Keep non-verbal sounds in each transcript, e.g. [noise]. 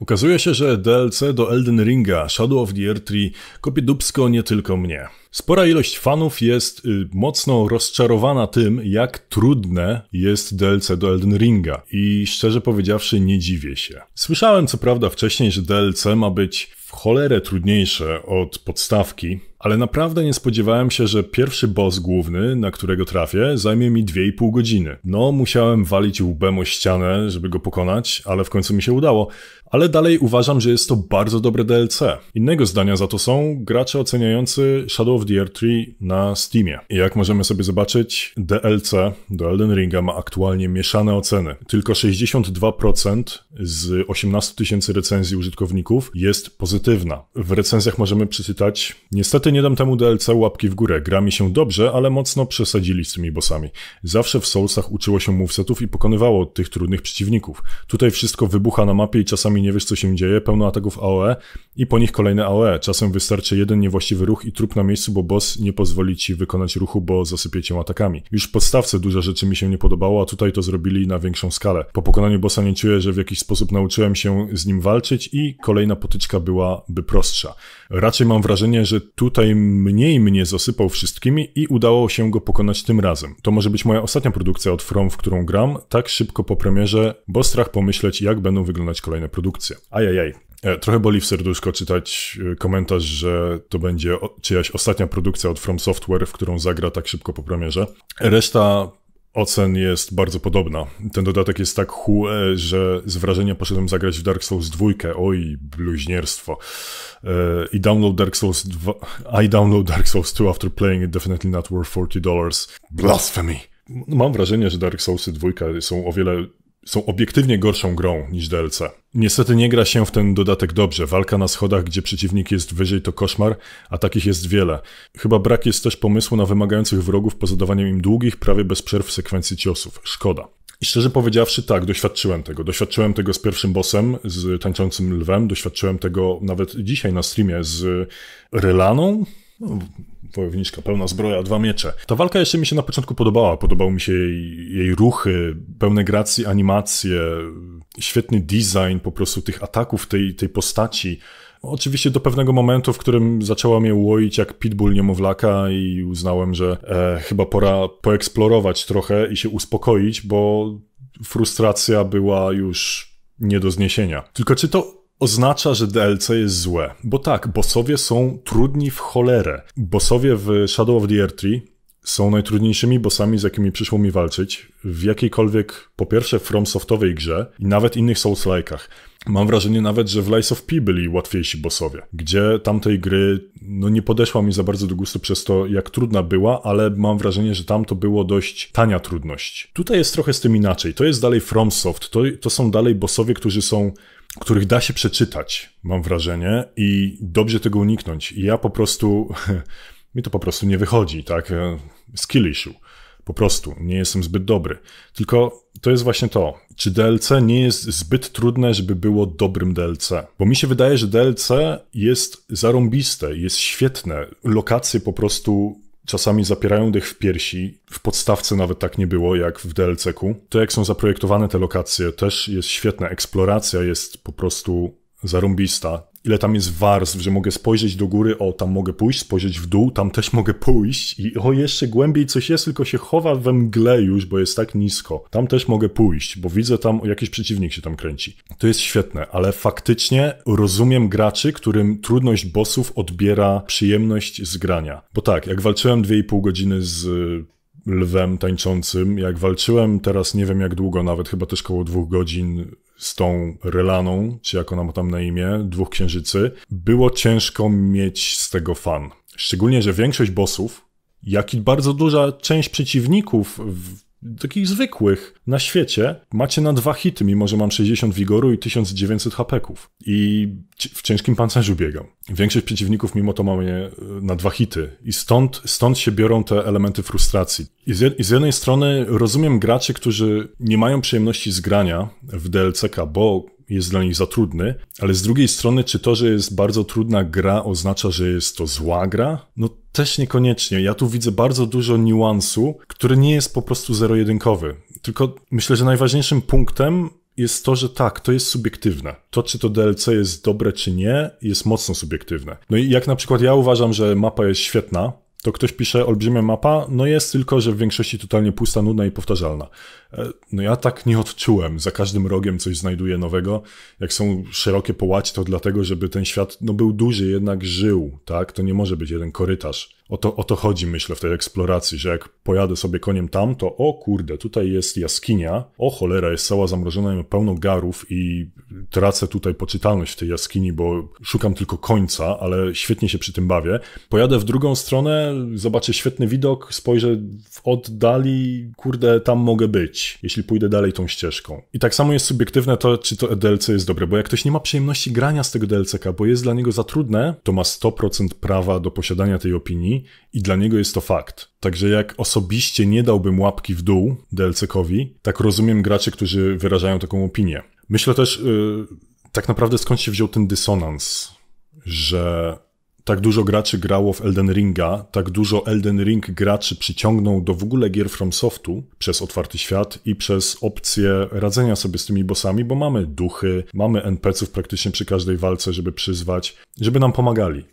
Okazuje się, że DLC do Elden Ringa Shadow of the Earth 3 kopie dubsko nie tylko mnie. Spora ilość fanów jest y, mocno rozczarowana tym, jak trudne jest DLC do Elden Ringa i szczerze powiedziawszy nie dziwię się. Słyszałem co prawda wcześniej, że DLC ma być w cholerę trudniejsze od podstawki, ale naprawdę nie spodziewałem się, że pierwszy boss główny, na którego trafię, zajmie mi 2,5 godziny. No, musiałem walić łbem o ścianę, żeby go pokonać, ale w końcu mi się udało. Ale dalej uważam, że jest to bardzo dobre DLC. Innego zdania za to są gracze oceniający Shadow of the Year 3 na Steamie. I jak możemy sobie zobaczyć, DLC do Elden Ringa ma aktualnie mieszane oceny. Tylko 62% z 18 tysięcy recenzji użytkowników jest pozytywna. W recenzjach możemy przeczytać Niestety nie dam temu DLC łapki w górę. Gra mi się dobrze, ale mocno przesadzili z tymi bossami. Zawsze w Soulsach uczyło się movesetów i pokonywało tych trudnych przeciwników. Tutaj wszystko wybucha na mapie i czasami nie wiesz co się dzieje, pełno ataków AOE i po nich kolejne AOE. Czasem wystarczy jeden niewłaściwy ruch i trup na miejscu bo boss nie pozwoli ci wykonać ruchu, bo zasypie cię atakami. Już w podstawce dużo rzeczy mi się nie podobało, a tutaj to zrobili na większą skalę. Po pokonaniu bossa nie czuję, że w jakiś sposób nauczyłem się z nim walczyć i kolejna potyczka byłaby prostsza. Raczej mam wrażenie, że tutaj mniej mnie zasypał wszystkimi i udało się go pokonać tym razem. To może być moja ostatnia produkcja od From, w którą gram, tak szybko po premierze, bo strach pomyśleć, jak będą wyglądać kolejne produkcje. Ajajaj, E, trochę boli w serduszko czytać e, komentarz, że to będzie czyjaś ostatnia produkcja od From Software, w którą zagra tak szybko po premierze. Reszta ocen jest bardzo podobna. Ten dodatek jest tak chłe, że z wrażenia poszedłem zagrać w Dark Souls 2. Oj, bluźnierstwo. E, I download Dark Souls 2... I download Dark Souls 2 after playing it definitely not worth $40. Blasphemy. Mam wrażenie, że Dark Soulsy 2 są o wiele są obiektywnie gorszą grą niż DLC. Niestety nie gra się w ten dodatek dobrze. Walka na schodach, gdzie przeciwnik jest wyżej, to koszmar, a takich jest wiele. Chyba brak jest też pomysłu na wymagających wrogów po zadawaniu im długich, prawie bez przerw sekwencji ciosów. Szkoda. I szczerze powiedziawszy, tak, doświadczyłem tego. Doświadczyłem tego z pierwszym bossem, z tańczącym lwem, doświadczyłem tego nawet dzisiaj na streamie z Relaną. No, wojowniczka, pełna zbroja, dwa miecze. Ta walka jeszcze mi się na początku podobała. Podobały mi się jej, jej ruchy, pełne gracji, animacje, świetny design po prostu tych ataków, tej, tej postaci. Oczywiście do pewnego momentu, w którym zaczęła mnie łoić jak pitbull niemowlaka i uznałem, że e, chyba pora poeksplorować trochę i się uspokoić, bo frustracja była już nie do zniesienia. Tylko czy to oznacza, że DLC jest złe. Bo tak, bossowie są trudni w cholerę. Bossowie w Shadow of the Earth 3 są najtrudniejszymi bossami, z jakimi przyszło mi walczyć w jakiejkolwiek, po pierwsze, FromSoftowej grze i nawet innych Souls-like'ach. Mam wrażenie nawet, że w Lies of P byli łatwiejsi bossowie, gdzie tamtej gry no nie podeszła mi za bardzo do gustu przez to, jak trudna była, ale mam wrażenie, że tam to było dość tania trudność. Tutaj jest trochę z tym inaczej. To jest dalej FromSoft, to, to są dalej bossowie, którzy są których da się przeczytać, mam wrażenie, i dobrze tego uniknąć. I ja po prostu, [laughs] mi to po prostu nie wychodzi, tak? Skill issue. Po prostu nie jestem zbyt dobry. Tylko to jest właśnie to. Czy DLC nie jest zbyt trudne, żeby było dobrym DLC? Bo mi się wydaje, że DLC jest zarąbiste, jest świetne. Lokacje po prostu czasami zapierają dech w piersi. W podstawce nawet tak nie było, jak w DLC-ku. To, jak są zaprojektowane te lokacje, też jest świetna. Eksploracja jest po prostu zarumbista ile tam jest warstw, że mogę spojrzeć do góry, o tam mogę pójść, spojrzeć w dół, tam też mogę pójść i o jeszcze głębiej coś jest, tylko się chowa we mgle już, bo jest tak nisko. Tam też mogę pójść, bo widzę tam jakiś przeciwnik się tam kręci. To jest świetne, ale faktycznie rozumiem graczy, którym trudność bossów odbiera przyjemność z grania. Bo tak, jak walczyłem 2,5 godziny z y, lwem tańczącym. Jak walczyłem teraz, nie wiem jak długo, nawet chyba też koło dwóch godzin z tą Relaną, czy jak ona ma tam na imię, dwóch księżycy, było ciężko mieć z tego fan. Szczególnie, że większość bossów, jak i bardzo duża część przeciwników w takich zwykłych na świecie, macie na dwa hity, mimo że mam 60 wigoru i 1900 hapeków. I w ciężkim pancerzu biegam. Większość przeciwników mimo to ma mnie e, na dwa hity. I stąd, stąd się biorą te elementy frustracji. I z, I z jednej strony rozumiem graczy, którzy nie mają przyjemności z grania w DLCK, bo jest dla nich za trudny, ale z drugiej strony, czy to, że jest bardzo trudna gra, oznacza, że jest to zła gra? No też niekoniecznie. Ja tu widzę bardzo dużo niuansu, który nie jest po prostu zero-jedynkowy. Tylko myślę, że najważniejszym punktem jest to, że tak, to jest subiektywne. To, czy to DLC jest dobre, czy nie, jest mocno subiektywne. No i jak na przykład ja uważam, że mapa jest świetna, to ktoś pisze olbrzymia mapa, no jest tylko, że w większości totalnie pusta, nudna i powtarzalna. E, no ja tak nie odczułem. Za każdym rogiem coś znajduję nowego. Jak są szerokie połaci, to dlatego, żeby ten świat no, był duży, jednak żył, tak? To nie może być jeden korytarz. O to, o to chodzi, myślę, w tej eksploracji, że jak pojadę sobie koniem tam, to o kurde, tutaj jest jaskinia, o cholera, jest cała zamrożona, mam pełno garów i tracę tutaj poczytalność w tej jaskini, bo szukam tylko końca, ale świetnie się przy tym bawię. Pojadę w drugą stronę, zobaczę świetny widok, spojrzę w oddali, kurde, tam mogę być jeśli pójdę dalej tą ścieżką. I tak samo jest subiektywne to, czy to e DLC jest dobre, bo jak ktoś nie ma przyjemności grania z tego dlc bo jest dla niego za trudne, to ma 100% prawa do posiadania tej opinii i dla niego jest to fakt. Także jak osobiście nie dałbym łapki w dół dlc tak rozumiem graczy, którzy wyrażają taką opinię. Myślę też, yy, tak naprawdę skąd się wziął ten dysonans, że tak dużo graczy grało w Elden Ringa, tak dużo Elden Ring graczy przyciągnął do w ogóle gier From Softu przez otwarty świat i przez opcję radzenia sobie z tymi bossami, bo mamy duchy, mamy NPC-ów praktycznie przy każdej walce, żeby przyzwać, żeby nam pomagali.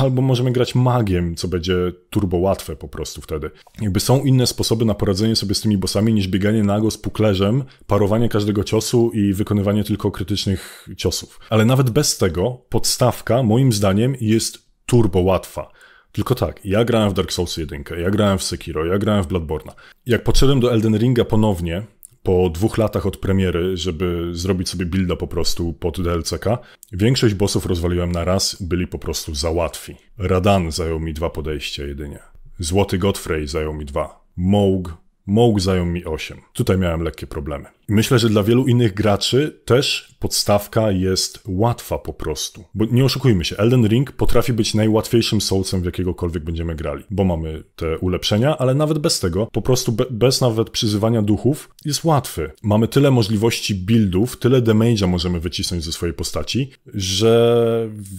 Albo możemy grać magiem, co będzie turbo łatwe po prostu wtedy. Jakby są inne sposoby na poradzenie sobie z tymi bossami niż bieganie nago z puklerzem, parowanie każdego ciosu i wykonywanie tylko krytycznych ciosów. Ale nawet bez tego podstawka moim zdaniem jest turbo łatwa. Tylko tak, ja grałem w Dark Souls 1, ja grałem w Sekiro, ja grałem w Bloodborne. Jak podszedłem do Elden Ringa ponownie, po dwóch latach od premiery, żeby zrobić sobie builda po prostu pod DLCK, większość bossów rozwaliłem na raz, byli po prostu za łatwi. Radan zajął mi dwa podejścia jedynie. Złoty Godfrey zajął mi dwa. Moog Moog zajął mi 8. Tutaj miałem lekkie problemy. myślę, że dla wielu innych graczy też podstawka jest łatwa po prostu. Bo nie oszukujmy się, Elden Ring potrafi być najłatwiejszym Soulsem, w jakiegokolwiek będziemy grali, bo mamy te ulepszenia, ale nawet bez tego, po prostu be bez nawet przyzywania duchów, jest łatwy. Mamy tyle możliwości buildów, tyle damage'a możemy wycisnąć ze swojej postaci, że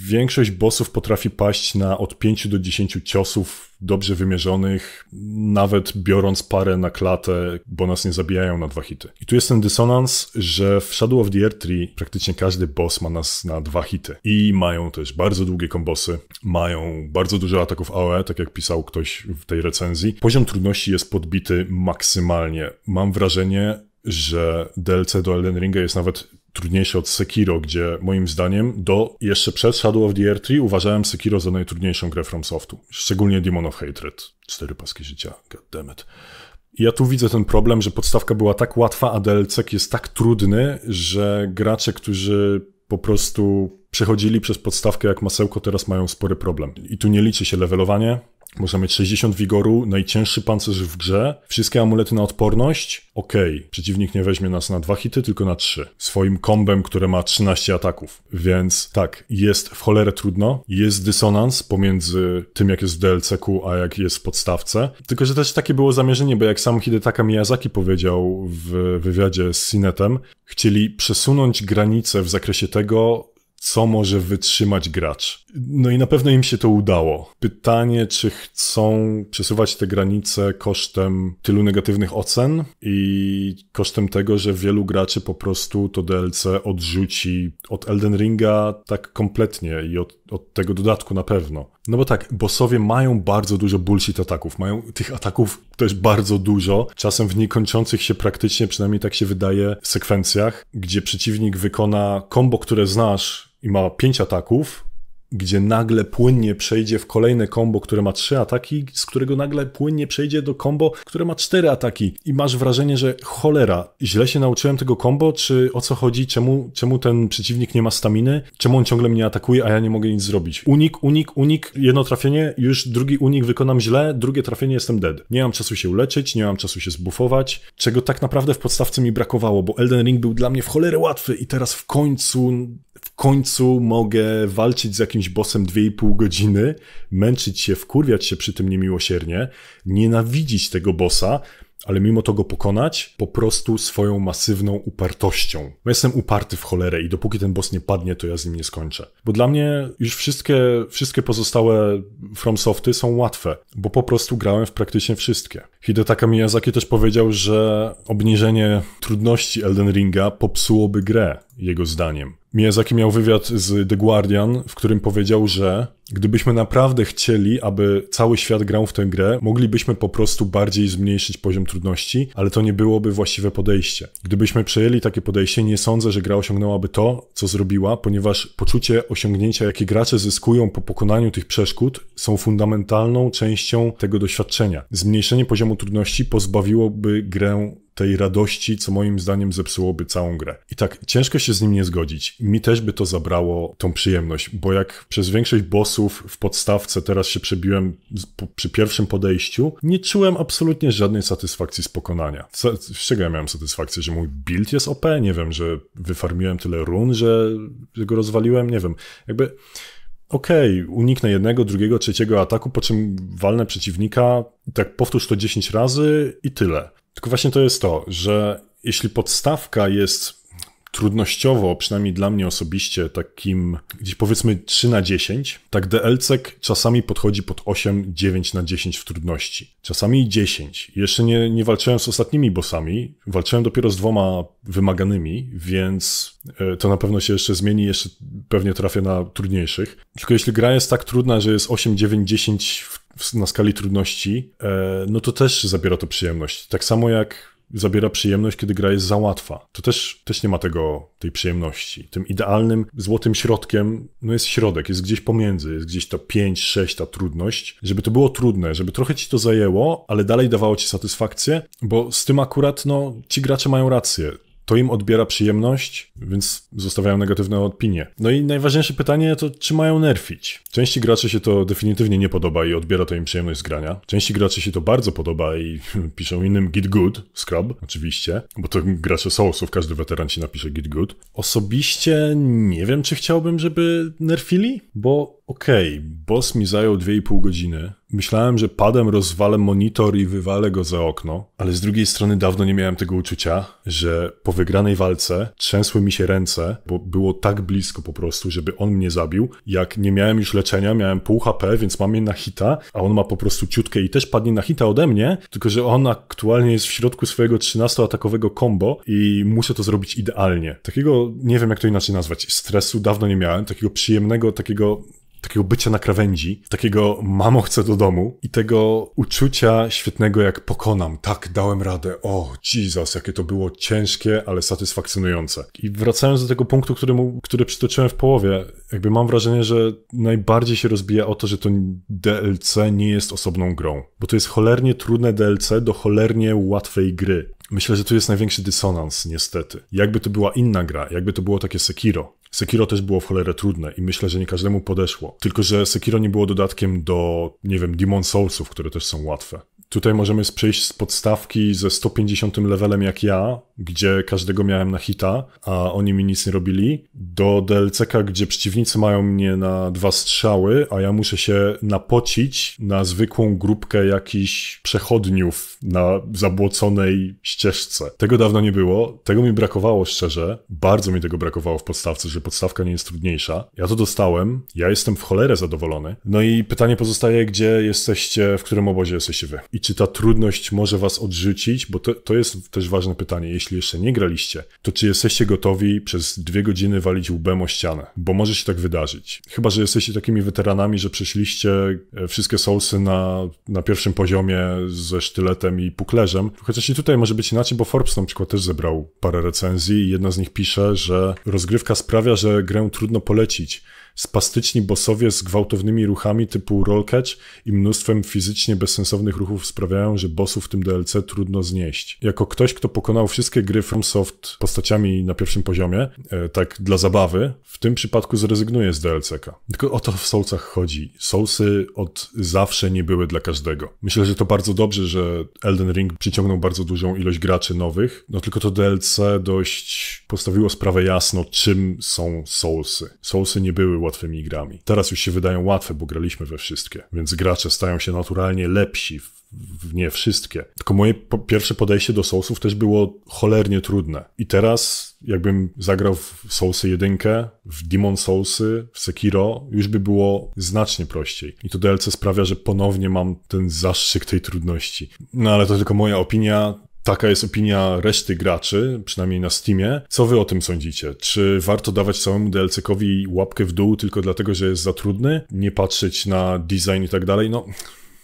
większość bossów potrafi paść na od 5 do 10 ciosów dobrze wymierzonych, nawet biorąc parę na klatę, bo nas nie zabijają na dwa hity. I tu jest ten dysonans, że w Shadow of the Earth 3 praktycznie każdy boss ma nas na dwa hity. I mają też bardzo długie kombosy, mają bardzo dużo ataków AOE, tak jak pisał ktoś w tej recenzji. Poziom trudności jest podbity maksymalnie. Mam wrażenie, że DLC do Elden Ringa jest nawet trudniejsze od Sekiro, gdzie moim zdaniem do jeszcze przed Shadow of the Earth 3 uważałem Sekiro za najtrudniejszą grę From Softu. Szczególnie Demon of Hatred. Cztery paski życia, goddammit. ja tu widzę ten problem, że podstawka była tak łatwa, a DLC jest tak trudny, że gracze, którzy po prostu przechodzili przez podstawkę jak masełko, teraz mają spory problem. I tu nie liczy się levelowanie, można mieć 60 wigoru, najcięższy pancerz w grze, wszystkie amulety na odporność. Okej, okay. przeciwnik nie weźmie nas na dwa hity, tylko na trzy. Swoim kombem, które ma 13 ataków. Więc tak, jest w cholerę trudno. Jest dysonans pomiędzy tym, jak jest w DLC-ku, a jak jest w podstawce. Tylko, że też takie było zamierzenie, bo jak sam Hidetaka Miyazaki powiedział w wywiadzie z Sinetem, chcieli przesunąć granice w zakresie tego, co może wytrzymać gracz. No i na pewno im się to udało. Pytanie, czy chcą przesuwać te granice kosztem tylu negatywnych ocen i kosztem tego, że wielu graczy po prostu to DLC odrzuci od Elden Ringa tak kompletnie i od od tego dodatku na pewno. No bo tak, bossowie mają bardzo dużo bullshit ataków, mają tych ataków też bardzo dużo, czasem w niekończących się praktycznie, przynajmniej tak się wydaje, sekwencjach, gdzie przeciwnik wykona kombo, które znasz i ma pięć ataków, gdzie nagle płynnie przejdzie w kolejne combo, które ma trzy ataki, z którego nagle płynnie przejdzie do combo, które ma cztery ataki i masz wrażenie, że cholera, źle się nauczyłem tego combo, czy o co chodzi, czemu, czemu ten przeciwnik nie ma staminy, czemu on ciągle mnie atakuje, a ja nie mogę nic zrobić. Unik, unik, unik, jedno trafienie, już drugi unik wykonam źle, drugie trafienie jestem dead. Nie mam czasu się uleczyć, nie mam czasu się zbufować, czego tak naprawdę w podstawce mi brakowało, bo Elden Ring był dla mnie w cholerę łatwy i teraz w końcu końcu mogę walczyć z jakimś bossem 2,5 godziny, męczyć się, wkurwiać się przy tym niemiłosiernie, nienawidzić tego bossa, ale mimo to go pokonać po prostu swoją masywną upartością. Ja jestem uparty w cholerę i dopóki ten boss nie padnie, to ja z nim nie skończę. Bo dla mnie już wszystkie, wszystkie pozostałe FromSofty są łatwe, bo po prostu grałem w praktycznie wszystkie. Hidetaka Miyazaki też powiedział, że obniżenie trudności Elden Ringa popsułoby grę jego zdaniem. Miyazaki miał wywiad z The Guardian, w którym powiedział, że gdybyśmy naprawdę chcieli, aby cały świat grał w tę grę, moglibyśmy po prostu bardziej zmniejszyć poziom trudności, ale to nie byłoby właściwe podejście. Gdybyśmy przejęli takie podejście, nie sądzę, że gra osiągnęłaby to, co zrobiła, ponieważ poczucie osiągnięcia, jakie gracze zyskują po pokonaniu tych przeszkód, są fundamentalną częścią tego doświadczenia. Zmniejszenie poziomu trudności pozbawiłoby grę tej radości, co moim zdaniem zepsułoby całą grę. I tak, ciężko się z nim nie zgodzić. Mi też by to zabrało tą przyjemność, bo jak przez większość bossów w podstawce teraz się przebiłem przy pierwszym podejściu, nie czułem absolutnie żadnej satysfakcji z pokonania. Z czego ja miałem satysfakcję? Że mój build jest OP? Nie wiem, że wyfarmiłem tyle run, że, go rozwaliłem? Nie wiem. Jakby okej, okay, uniknę jednego, drugiego, trzeciego ataku, po czym walnę przeciwnika, tak powtórz to 10 razy i tyle. Tylko właśnie to jest to, że jeśli podstawka jest trudnościowo, przynajmniej dla mnie osobiście, takim gdzieś powiedzmy 3 na 10, tak DLC czasami podchodzi pod 8, 9 na 10 w trudności. Czasami 10. Jeszcze nie, nie walczyłem z ostatnimi bossami, walczyłem dopiero z dwoma wymaganymi, więc e, to na pewno się jeszcze zmieni, jeszcze pewnie trafię na trudniejszych. Tylko jeśli gra jest tak trudna, że jest 8, 9, 10 w na skali trudności, e, no to też zabiera to przyjemność. Tak samo jak zabiera przyjemność, kiedy gra jest za łatwa. To też, też nie ma tego, tej przyjemności. Tym idealnym, złotym środkiem no jest środek, jest gdzieś pomiędzy, jest gdzieś ta 5, 6, ta trudność. Żeby to było trudne, żeby trochę ci to zajęło, ale dalej dawało ci satysfakcję, bo z tym akurat no, ci gracze mają rację to im odbiera przyjemność, więc zostawiają negatywne opinie. No i najważniejsze pytanie to, czy mają nerfić. Części graczy się to definitywnie nie podoba i odbiera to im przyjemność z grania. Części graczy się to bardzo podoba i [laughs] piszą innym git good, scrub, oczywiście, bo to gracze Soulsów, każdy weteran ci napisze git good. Osobiście nie wiem, czy chciałbym, żeby nerfili, bo okej, okay, boss mi zajął 2,5 godziny, Myślałem, że padem rozwalę monitor i wywalę go za okno, ale z drugiej strony dawno nie miałem tego uczucia, że po wygranej walce trzęsły mi się ręce, bo było tak blisko po prostu, żeby on mnie zabił. Jak nie miałem już leczenia, miałem pół HP, więc mam je na hita, a on ma po prostu ciutkę i też padnie na hita ode mnie, tylko że on aktualnie jest w środku swojego 13-atakowego combo i muszę to zrobić idealnie. Takiego, nie wiem jak to inaczej nazwać, stresu dawno nie miałem, takiego przyjemnego, takiego takiego bycia na krawędzi, takiego mamo chcę do domu i tego uczucia świetnego jak pokonam, tak dałem radę, o Jesus, jakie to było ciężkie, ale satysfakcjonujące. I wracając do tego punktu, który, mu, który przytoczyłem w połowie, jakby mam wrażenie, że najbardziej się rozbija o to, że to DLC nie jest osobną grą, bo to jest cholernie trudne DLC do cholernie łatwej gry. Myślę, że tu jest największy dysonans, niestety. Jakby to była inna gra, jakby to było takie Sekiro, Sekiro też było w cholerę trudne i myślę, że nie każdemu podeszło. Tylko, że Sekiro nie było dodatkiem do, nie wiem, Demon Soulsów, które też są łatwe. Tutaj możemy przejść z podstawki ze 150 levelem jak ja, gdzie każdego miałem na hita, a oni mi nic nie robili, do DLC-ka, gdzie przeciwnicy mają mnie na dwa strzały, a ja muszę się napocić na zwykłą grupkę jakichś przechodniów na zabłoconej ścieżce. Tego dawno nie było, tego mi brakowało szczerze, bardzo mi tego brakowało w podstawce, że podstawka nie jest trudniejsza. Ja to dostałem, ja jestem w cholerę zadowolony. No i pytanie pozostaje, gdzie jesteście, w którym obozie jesteście wy? I czy ta trudność może was odrzucić? Bo to, to jest też ważne pytanie. Jeśli jeśli jeszcze nie graliście, to czy jesteście gotowi przez dwie godziny walić łbem o ścianę? Bo może się tak wydarzyć. Chyba, że jesteście takimi weteranami, że przeszliście e, wszystkie soulsy na, na pierwszym poziomie ze sztyletem i puklerzem. Chociaż i tutaj może być inaczej, bo Forbes na przykład też zebrał parę recenzji i jedna z nich pisze, że rozgrywka sprawia, że grę trudno polecić spastyczni bossowie z gwałtownymi ruchami typu rollcatch i mnóstwem fizycznie bezsensownych ruchów sprawiają, że bossów w tym DLC trudno znieść. Jako ktoś, kto pokonał wszystkie gry FromSoft postaciami na pierwszym poziomie, e, tak dla zabawy, w tym przypadku zrezygnuję z DLC-ka. Tylko o to w Soulsach chodzi. Soulsy od zawsze nie były dla każdego. Myślę, że to bardzo dobrze, że Elden Ring przyciągnął bardzo dużą ilość graczy nowych, no tylko to DLC dość postawiło sprawę jasno, czym są Soulsy. Soulsy nie były łatwymi grami. Teraz już się wydają łatwe, bo graliśmy we wszystkie, więc gracze stają się naturalnie lepsi w nie wszystkie. Tylko moje po pierwsze podejście do Soulsów też było cholernie trudne. I teraz jakbym zagrał w Soulsy 1, w Demon Soulsy, w Sekiro, już by było znacznie prościej. I to DLC sprawia, że ponownie mam ten zastrzyk tej trudności. No ale to tylko moja opinia Taka jest opinia reszty graczy, przynajmniej na Steamie. Co wy o tym sądzicie? Czy warto dawać całemu DLC-kowi łapkę w dół tylko dlatego, że jest za trudny? Nie patrzeć na design i tak dalej? No,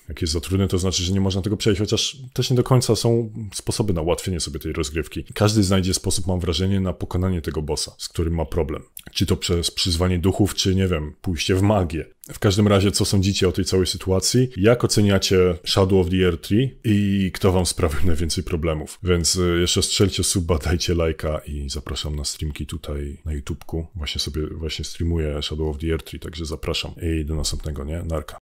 jak jest za trudny, to znaczy, że nie można tego przejść, chociaż też nie do końca są sposoby na ułatwienie sobie tej rozgrywki. Każdy znajdzie sposób, mam wrażenie, na pokonanie tego bossa, z którym ma problem. Czy to przez przyzwanie duchów, czy nie wiem, pójście w magię. W każdym razie, co sądzicie o tej całej sytuacji? Jak oceniacie Shadow of the Air 3 i kto wam sprawił [laughs] najwięcej problemów? Więc y, jeszcze strzelcie suba, dajcie lajka i zapraszam na streamki tutaj na YouTubeku. Właśnie sobie właśnie streamuję Shadow of the Air 3, także zapraszam. I do następnego, nie? Narka.